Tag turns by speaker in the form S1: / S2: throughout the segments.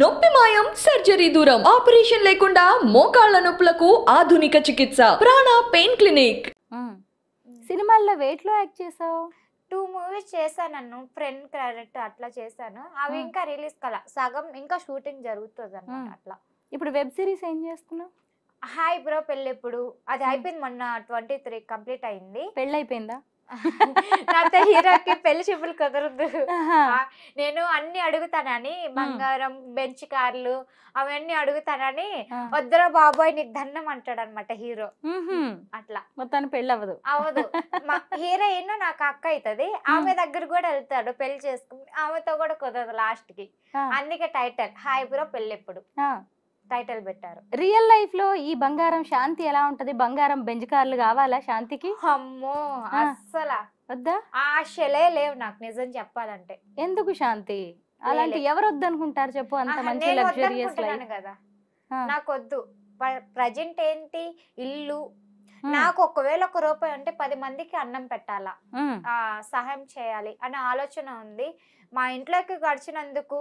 S1: నొప్పి మాయం సర్జరీ దూరం ఆపరేషన్ లేకుండా మోకాళ్ల నొప్పులకు ఆధునిక చికిత్స ప్రాణ పెయిన్ క్లినిక్ సినిమాల్లో వెయిట్ లో యాక్ట్ చేసావు టూ
S2: మూవీస్ చేశాను ఫ్రెండ్ క్యారెక్ట్ అట్లా చేశాను అవి ఇంకా రిలీజ్ కల సగం ఇంకా షూటింగ్ జరుగుతుంది అన్నమాట అట్లా ఇప్పుడు వెబ్ సిరీస్ ఏం చేస్తున్నావు హాయ్ బ్రో పెళ్ళెప్పుడు అది అయిపోయింది మొన్న ట్వంటీ త్రీ కంప్లీట్ అయింది పెళ్ళి అయిపోయిందా నాతో హీరోకి పెళ్లి కుదరదు నేను అన్ని అడుగుతానని బంగారం బెంచ్ కార్లు అవన్నీ అడుగుతానని వద్దర బాబోయ్ నీకు దండం అంటాడు అనమాట హీరో అట్లా
S1: మొత్తాన్ని పెళ్లి అవ్వదు
S2: అవ్వదు హీరోయిన్ నాకు అక్క అవుతుంది ఆమె దగ్గర కూడా వెళ్తాడు పెళ్లి చేసుకుని ఆమెతో కూడా కుదరదు లాస్ట్ కి అందుకే టైటిల్ హాయ్ బ్రో ఎప్పుడు టైటిల్ పెట్టారు
S1: రియల్ లైఫ్ లో ఈ బంగారం శాంతి ఎలా ఉంటది బంగారం బెంజ్ కార్లు కావాలా శాంతికి అమ్మో అస్సలా
S2: వద్దా ఆశలే లేవు నాకు నిజం చెప్పాలంటే
S1: ఎందుకు శాంతి అలాంటి ఎవరు వద్దనుకుంటారు చెప్పు అంత మంచి లగ్జరియస్ లైఫ్ కదా
S2: నాకు వద్దు ప్రజెంట్ ఏంటి ఇల్లు నాకు ఒకవేళ ఒక రూపాయి ఉంటే పది మందికి అన్నం పెట్టాలా సహాయం చేయాలి అనే ఆలోచన ఉంది మా ఇంట్లోకి గడిచినందుకు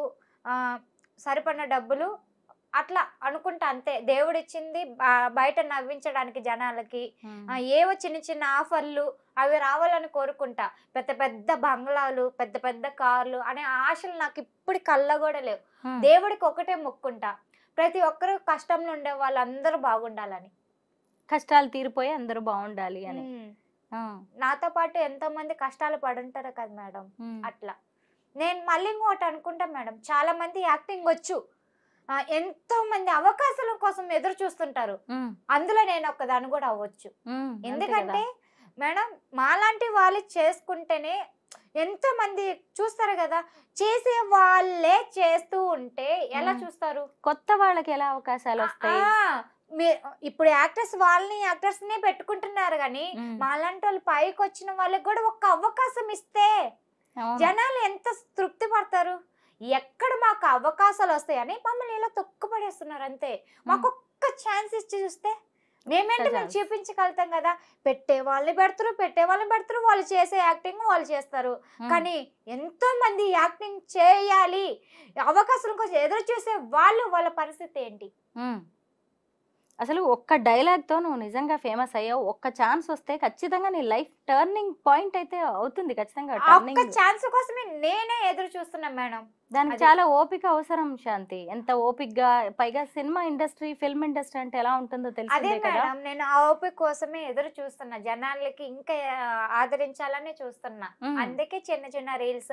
S2: సరిపడిన డబ్బులు అట్లా అనుకుంటా అంతే దేవుడు ఇచ్చింది బయట నవ్వించడానికి జనాలకి ఏవో చిన్న చిన్న ఆఫర్లు అవి రావాలని కోరుకుంటా పెద్ద పెద్ద బంగ్లాలు పెద్ద పెద్ద కార్లు అనే ఆశలు నాకు ఇప్పుడు కళ్ళ కూడా లేవు దేవుడికి ఒకటే మొక్కుంటా ప్రతి ఒక్కరు కష్టంలో ఉండే వాళ్ళందరూ బాగుండాలని
S1: కష్టాలు తీరిపోయి అందరూ బాగుండాలి అని
S2: నాతో పాటు ఎంతో మంది కష్టాలు పడుంటారు కదా మేడం అట్లా నేను మళ్ళీ ఇంకోటి అనుకుంటా మేడం చాలా మంది యాక్టింగ్ వచ్చు ఎంతో మంది అవకాశాల కోసం ఎదురు చూస్తుంటారు అందులో నేను ఒకదాన్ని కూడా అవ్వచ్చు ఎందుకంటే మేడం మాలాంటి వాళ్ళు చేసుకుంటేనే ఎంతో మంది చూస్తారు కదా చేసే వాళ్ళే చేస్తూ ఉంటే ఎలా చూస్తారు కొత్త వాళ్ళకి ఎలా అవకాశాలు ఇప్పుడు యాక్టర్స్ వాళ్ళని యాక్టర్స్ ని పెట్టుకుంటున్నారు కానీ మాలాంటి వాళ్ళు పైకి వచ్చిన వాళ్ళకి కూడా ఒక అవకాశం ఇస్తే జనాలు ఎంత తృప్తి పడతారు ఎక్కడ మాకు అవకాశాలు వస్తాయని మమ్మల్ని ఇలా తొక్కుపడేస్తున్నారు అంతే మాకు ఒక్క ఛాన్స్ ఇచ్చి చూస్తే మేమేంటి మేము చూపించగలుగుతాం కదా పెట్టే వాళ్ళని పెడతారు పెట్టే వాళ్ళని పెడతారు వాళ్ళు చేసే యాక్టింగ్ వాళ్ళు చేస్తారు కానీ ఎంతో మంది యాక్టింగ్ చేయాలి అవకాశం కోసం ఎదురు చూసే వాళ్ళు వాళ్ళ పరిస్థితి ఏంటి
S1: అసలు ఒక్క డైలాగ్తో నువ్వు నిజంగా ఫేమస్ అయ్యావు ఒక్క ఛాన్స్ వస్తే ఖచ్చితంగా నీ లైఫ్ టర్నింగ్ పాయింట్ అయితే అవుతుంది ఖచ్చితంగా
S2: ఛాన్స్ కోసమే నేనే ఎదురు చూస్తున్నా మేడం దానికి చాలా
S1: ఓపిక అవసరం శాంతి ఎంత ఓపికగా పైగా సినిమా ఇండస్ట్రీ ఫిల్మ్ ఇండస్ట్రీ అంటే ఎలా ఉంటుందో అదే తెలుసు కదా
S2: నేను ఆ ఓపిక కోసమే ఎదురు చూస్తున్నా జనాలకి ఇంకా ఆదరించాలని చూస్తున్నా అందుకే చిన్న చిన్న రీల్స్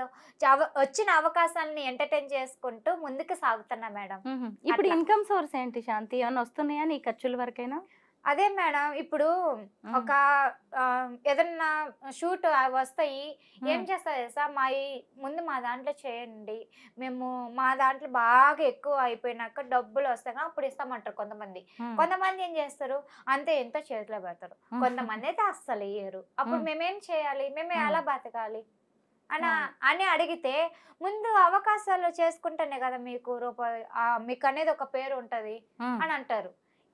S2: వచ్చిన అవకాశాలని ఎంటర్టైన్ చేసుకుంటూ ముందుకు సాగుతున్నా మేడం
S1: ఇప్పుడు ఇన్కమ్ సోర్స్ ఏంటి శాంతి ఏమైనా వస్తున్నాయా నీ ఖర్చుల వరకైనా అదే మేడం
S2: ఇప్పుడు ఒక ఏదన్నా షూట్ వస్తాయి ఏం చేస్తారు తెలుసా మా ముందు మా దాంట్లో చేయండి మేము మా దాంట్లో బాగా ఎక్కువ అయిపోయినాక డబ్బులు వస్తాయి అప్పుడు ఇస్తామంటారు కొంతమంది కొంతమంది ఏం చేస్తారు అంతే ఎంతో చేతిలో పెడతారు కొంతమంది అయితే అస్సలు ఇయ్యరు అప్పుడు మేమేం చేయాలి మేము ఎలా బతకాలి అని అని అడిగితే ముందు అవకాశాలు చేసుకుంటేనే కదా మీకు రూపాయి మీకు అనేది ఒక పేరు ఉంటది అని అంటారు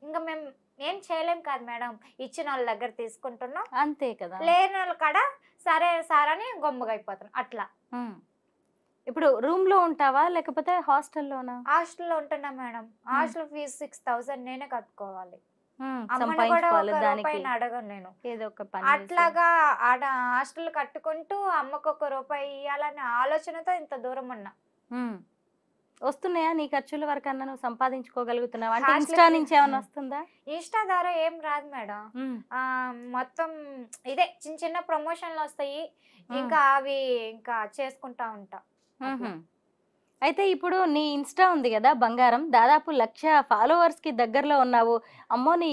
S2: ఇంకా మేము నేను చేయలేం కాదు మేడం ఇచ్చిన వాళ్ళ దగ్గర తీసుకుంటున్నాం అంతే కదా లేని వాళ్ళ కాడ సరే సారని గొమ్మగా అయిపోతున్నాం అట్లా
S1: ఇప్పుడు రూమ్ లో ఉంటావా లేకపోతే హాస్టల్లోనా
S2: హాస్టల్లో ఉంటున్నా madam hostel fee six thousand నేనే కట్టుకోవాలి అడగను నేను అట్లాగా ఆడ హాస్టల్ కట్టుకుంటూ అమ్మకు ఒక రూపాయి ఇవ్వాలనే ఆలోచనతో ఇంత దూరం ఉన్నా
S1: వస్తున్నాయా నీ ఖర్చుల వరకు అన్న నువ్వు సంపాదించుకోగలుగుతున్నావు అంటే ఇన్స్టా నుంచి ఏమైనా
S2: వస్తుందా ఇన్స్టా ద్వారా ఏం రాదు మేడం మొత్తం ఇదే చిన్న చిన్న ప్రమోషన్లు వస్తాయి ఇంకా అవి ఇంకా చేసుకుంటా ఉంటా
S1: అయితే ఇప్పుడు నీ ఇన్స్టా ఉంది కదా బంగారం దాదాపు లక్ష ఫాలోవర్స్ కి దగ్గరలో ఉన్నావు అమ్మో నీ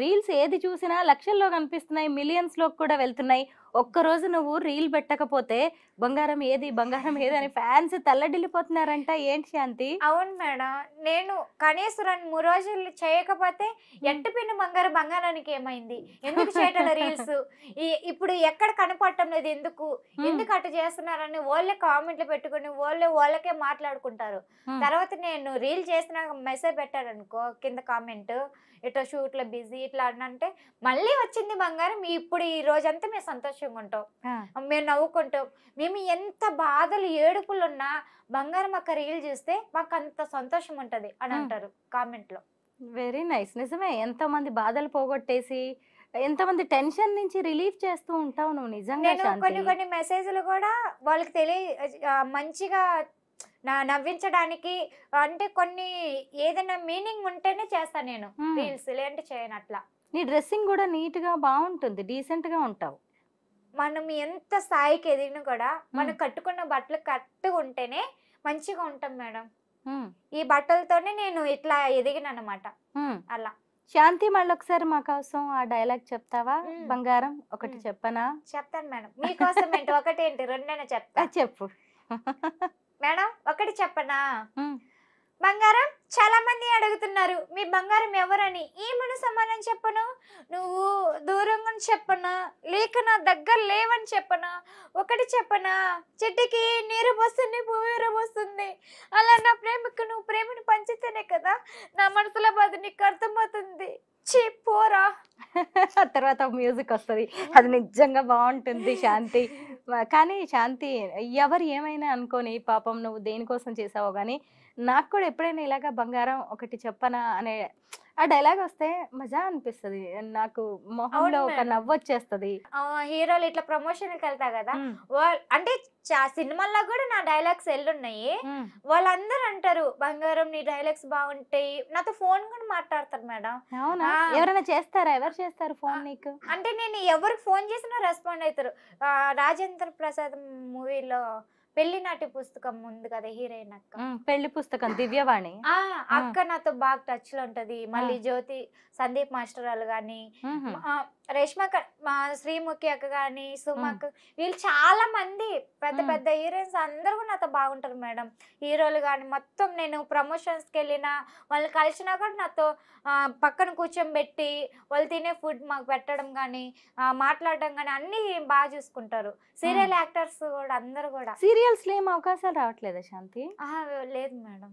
S1: రీల్స్ ఏది చూసినా లక్షల్లో కనిపిస్తున్నాయి మిలియన్స్ లో కూడా వెళ్తున్నాయి ఒక్కరోజు నువ్వు రీల్ పెట్టకపోతే బంగారం ఏది బంగారం ఏది అని ఫ్యాన్స్ తల్లడిల్లిపోతున్నారంట ఏంటి శాంతి అవును
S2: మేడం నేను కనీసం రెండు మూడు రోజులు చేయకపోతే ఎంటపిన బంగారం బంగారానికి ఏమైంది ఎందుకు చేయటం రీల్స్ ఇప్పుడు ఎక్కడ కనపడటం లేదు ఎందుకు ఎందుకు అటు చేస్తున్నారని వాళ్ళే కామెంట్లు పెట్టుకుని వాళ్ళే వాళ్ళకే మాట్లాడుకుంటారు తర్వాత నేను రీల్ చేసిన మెసేజ్ పెట్టాను అనుకో కింద కామెంట్ ఇట్లా షూట్లో బిజీ ఇట్లా అంటే మళ్ళీ వచ్చింది బంగారం ఇప్పుడు ఈ రోజంతా మేము సంతోషం సంతోషంగా ఉంటాం మేము నవ్వుకుంటాం మేము ఎంత బాధలు ఏడుపులు ఉన్నా బంగారం అక్క రీల్ చూస్తే మాకు అంత సంతోషం ఉంటది అని అంటారు కామెంట్ లో
S1: వెరీ నైస్ నిజమే ఎంతమంది బాధలు పోగొట్టేసి ఎంతమంది టెన్షన్ నుంచి రిలీఫ్ చేస్తూ ఉంటావు నువ్వు నిజంగా కొన్ని కొన్ని మెసేజ్లు
S2: కూడా వాళ్ళకి తెలియ మంచిగా నా నవ్వించడానికి అంటే కొన్ని ఏదైనా మీనింగ్ ఉంటేనే చేస్తాను నేను రీల్స్ లేదంటే చేయను అట్లా
S1: నీ డ్రెస్సింగ్ కూడా నీట్ గా బాగుంటుంది డీసెంట్ గా ఉంటావు
S2: మనం ఎంత స్థాయికి ఎదిగినా కూడా మనం కట్టుకున్న బట్టలు కరెక్ట్గా ఉంటేనే మంచిగా ఉంటాం మేడం ఈ బట్టలతోనే నేను ఇట్లా ఎదిగిన అనమాట అలా
S1: శాంతి మళ్ళీ ఒకసారి మా కోసం ఆ డైలాగ్ చెప్తావా బంగారం ఒకటి చెప్పనా
S2: చెప్తాను మేడం మీకోసం ఏంటి ఒకటి ఏంటి రెండైనా చెప్తా చెప్పు మేడం ఒకటి చెప్పనా బంగారం చాలా మంది అడుగుతున్నారు మీ బంగారం ఎవరని ఏమను సమానం చెప్పను నువ్వు దూరంగా చెప్పనా లేక నా దగ్గర లేవని చెప్పనా ఒకటి చెప్పనా చెట్టుకి నీరు పోస్తుంది భూమి పోస్తుంది అలా నా ప్రేమకు నువ్వు ప్రేమను పంచితేనే కదా నా మనసులో బాధ నీకు అర్థమవుతుంది పోరా
S1: తర్వాత మ్యూజిక్ వస్తుంది అది నిజంగా బాగుంటుంది శాంతి కానీ శాంతి ఎవరు ఏమైనా అనుకోని పాపం నువ్వు దేనికోసం చేసావో కానీ నాకు కూడా ఎప్పుడైనా ఇలాగ బంగారం ఒకటి చెప్పనా అనే ఆ డైలాగ్ వస్తే మజా అనిపిస్తుంది నాకు మొహంలో ఒక నవ్వు వచ్చేస్తుంది
S2: హీరోలు ఇట్లా ప్రమోషన్ వెళ్తా కదా అంటే సినిమాల్లో కూడా నా డైలాగ్స్ ఎల్లున్నాయి వాళ్ళందరూ అంటారు బంగారం నీ డైలాగ్స్ బాగుంటాయి నాతో ఫోన్ కూడా మాట్లాడతారు మేడం
S1: అవునా ఎవరైనా చేస్తారా ఎవరు చేస్తారు ఫోన్ నీకు
S2: అంటే నేను ఎవరికి ఫోన్ చేసినా రెస్పాండ్ అవుతారు రాజేంద్ర ప్రసాద్ మూవీలో పెళ్లి నాటి పుస్తకం ఉంది కదా హీరోయిన్
S1: అక్క పెళ్లి పుస్తకం దివ్యవాణి
S2: అక్క నాతో బాగా టచ్ లో ఉంటది మళ్ళీ జ్యోతి సందీప్ మాస్టర్ వాళ్ళు గాని రేష్మ మా శ్రీముఖి అక్క కానీ సుమక్ వీళ్ళు చాలా మంది పెద్ద పెద్ద హీరోయిన్స్ అందరూ నాతో బాగుంటారు మేడం హీరోలు కానీ మొత్తం నేను ప్రమోషన్స్కి వెళ్ళినా వాళ్ళు కలిసినా కూడా నాతో పక్కన కూర్చోబెట్టి వాళ్ళు తినే ఫుడ్ మాకు పెట్టడం కానీ మాట్లాడడం కానీ అన్ని బాగా చూసుకుంటారు సీరియల్ యాక్టర్స్ కూడా అందరు కూడా సీరియల్స్
S1: లో ఏం అవకాశాలు రావట్లేదా శాంతి లేదు మేడం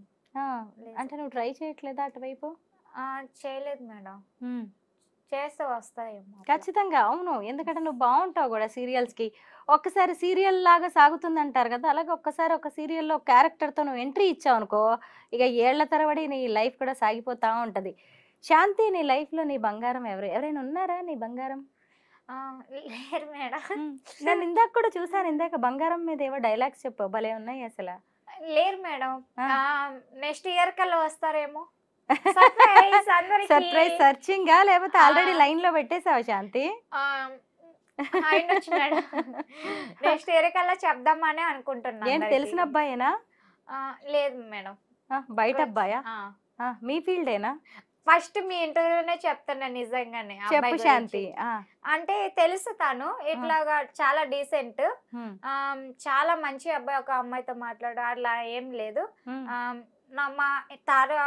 S1: అంటే నువ్వు ట్రై చేయట్లేదా అటువైపు చేయలేదు మేడం చేస్తే వస్తాయేమో ఖచ్చితంగా అవును ఎందుకంటే నువ్వు బాగుంటావు కూడా సీరియల్స్కి ఒక్కసారి సీరియల్ లాగా సాగుతుంది అంటారు కదా అలాగే ఒక్కసారి ఒక సీరియల్లో క్యారెక్టర్తో నువ్వు ఎంట్రీ ఇచ్చావు అనుకో ఇక ఏళ్ల తరబడి నీ లైఫ్ కూడా సాగిపోతూ ఉంటుంది శాంతి నీ లైఫ్లో నీ బంగారం ఎవరు ఎవరైనా ఉన్నారా నీ బంగారం
S2: లేరు మేడం నేను
S1: ఇందాక కూడా చూసాను ఇందాక బంగారం మీద ఏవో డైలాగ్స్ చెప్పు భలే ఉన్నాయి అసలు
S2: లేరు మేడం నెక్స్ట్ ఇయర్ కల్లా వస్తారేమో సర్ప్రైజ్
S1: సర్చింగ్ లేకపోతే ఆల్రెడీ లైన్ లో పెట్టేసావా శాంతి
S2: నెక్స్ట్ ఇయర్ కల్లా చెప్దామనే అనుకుంటున్నా ఏం తెలిసిన అబ్బాయేనా లేదు మేడం
S1: బయట అబ్బాయా మీ ఫీల్డేనా
S2: ఫస్ట్ మీ ఇంటర్వ్యూనే చెప్తాను నిజంగానే చెప్పు శాంతి అంటే తెలుసు తను ఇట్లాగా చాలా డీసెంట్ చాలా మంచి అబ్బాయి ఒక అమ్మాయితో మాట్లాడు అట్లా ఏం లేదు మా తారు